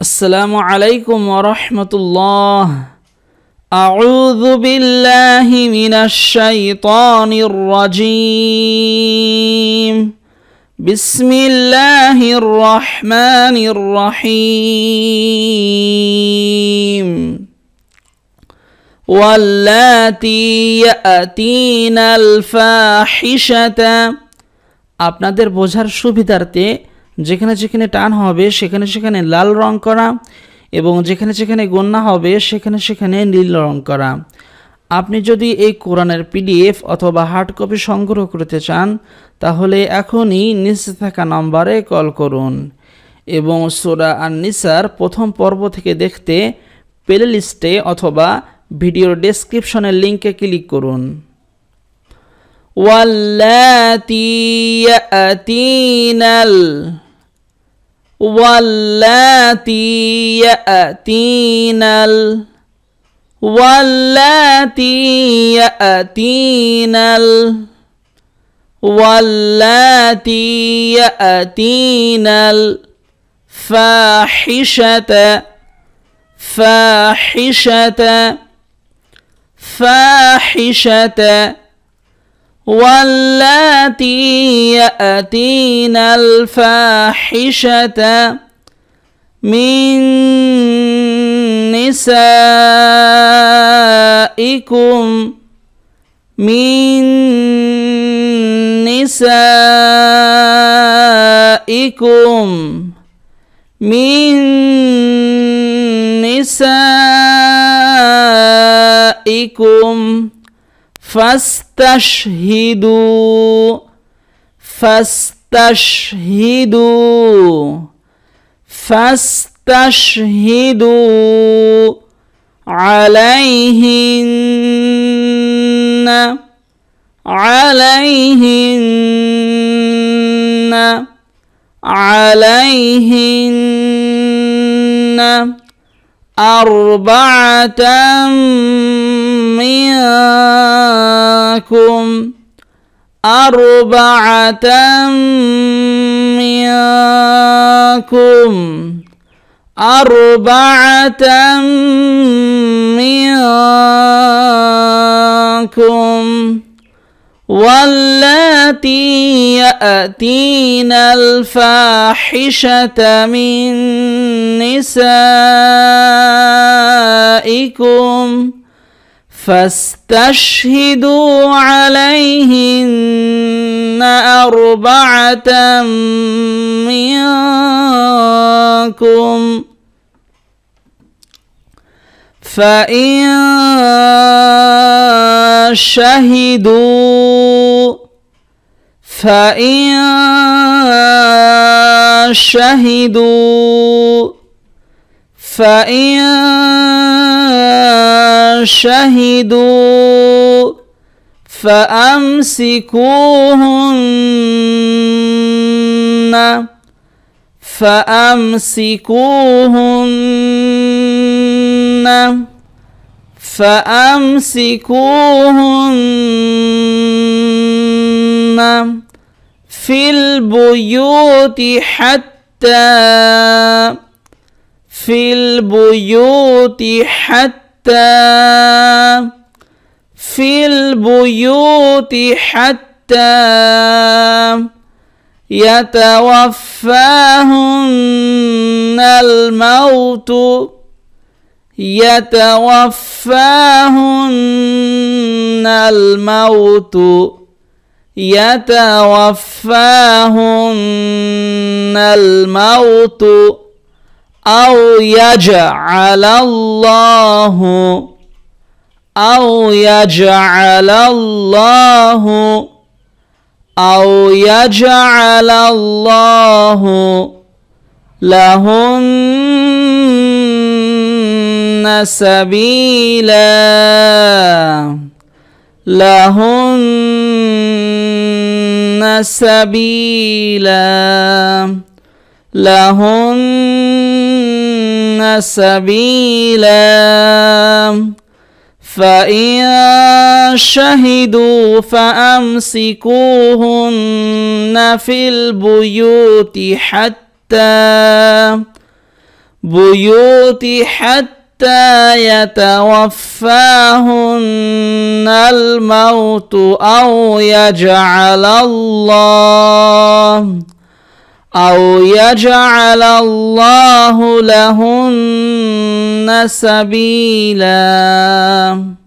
السلام عليكم ورحمة الله أعوذ بالله من الشيطان الرجيم بسم الله الرحمن الرحيم واللاتي يأتين الفاحشة আপনাদের বোঝার সুবিধার্থে যেখানে যেখানে টান হবে সেখানে সেখানে লাল রং করা এবং যেখানে যেখানে গন্যা হবে সেখানে সেখানে নীল রং করা আপনি যদি এই কোরআনের পিডিএফ অথবা হার্ড কপি সংগ্রহ করতে চান তাহলে এখনই নিচে থাকা নম্বরে কল করুন এবং সোরা আর নিসার প্রথম পর্ব থেকে দেখতে প্লে লিস্টে অথবা ভিডিওর ডেসক্রিপশনের লিঙ্কে ক্লিক করুন واللاتي يأتين واللاتي يأتين ال واللاتي يأتين ال واللاتي يأتين الفاحشة فاحشة فاحشة واللاتي ياتين الفاحشه من نسائكم من نسائكم من نسائكم, من نسائكم فاستشهدوا فاستشهدوا فاستشهدوا عليهن عليهن عليهن أربعة منكم أربعة منكم أربعة منكم واللاتي ياتين الفاحشه من نسائكم فاستشهدوا عليهن اربعه منكم فان شهدوا فإن شهدوا فإن شهدوا فأمسكوهن فأمسكوهن فأمسكوهن في البيوت حتى في البيوت حتى في البيوت حتى يتوفاهن الموت يتوفاهن الموت يتوفاهن الموت أو يجعل الله أو يجعل الله أو يجعل الله لهن سبيلا لهن سبيلا لهن سبيلا فإن شهدوا فأمسكوهن في البيوت حتى بيوت حتى حتى يتوفاهن الموت أو يجعل الله أو يجعل الله لهن سبيلاً